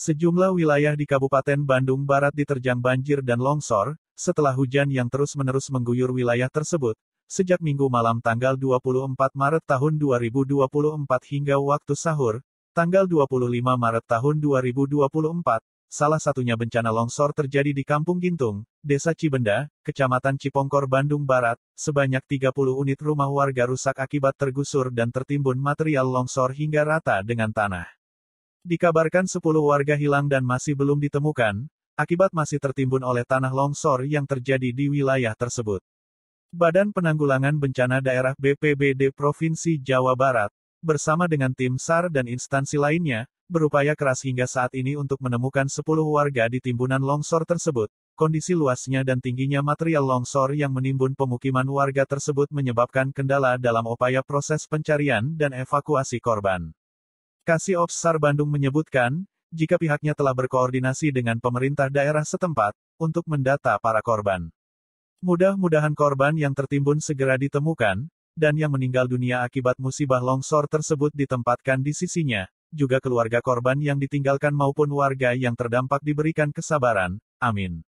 Sejumlah wilayah di Kabupaten Bandung Barat diterjang banjir dan longsor, setelah hujan yang terus-menerus mengguyur wilayah tersebut, sejak minggu malam tanggal 24 Maret tahun 2024 hingga waktu sahur, tanggal 25 Maret tahun 2024, salah satunya bencana longsor terjadi di Kampung Gintung, Desa Cibenda, Kecamatan Cipongkor Bandung Barat, sebanyak 30 unit rumah warga rusak akibat tergusur dan tertimbun material longsor hingga rata dengan tanah. Dikabarkan 10 warga hilang dan masih belum ditemukan, akibat masih tertimbun oleh tanah longsor yang terjadi di wilayah tersebut. Badan Penanggulangan Bencana Daerah BPBD Provinsi Jawa Barat, bersama dengan tim SAR dan instansi lainnya, berupaya keras hingga saat ini untuk menemukan 10 warga di timbunan longsor tersebut. Kondisi luasnya dan tingginya material longsor yang menimbun pemukiman warga tersebut menyebabkan kendala dalam upaya proses pencarian dan evakuasi korban. Kasih Ops Sar Bandung menyebutkan, jika pihaknya telah berkoordinasi dengan pemerintah daerah setempat, untuk mendata para korban. Mudah-mudahan korban yang tertimbun segera ditemukan, dan yang meninggal dunia akibat musibah longsor tersebut ditempatkan di sisinya, juga keluarga korban yang ditinggalkan maupun warga yang terdampak diberikan kesabaran. Amin.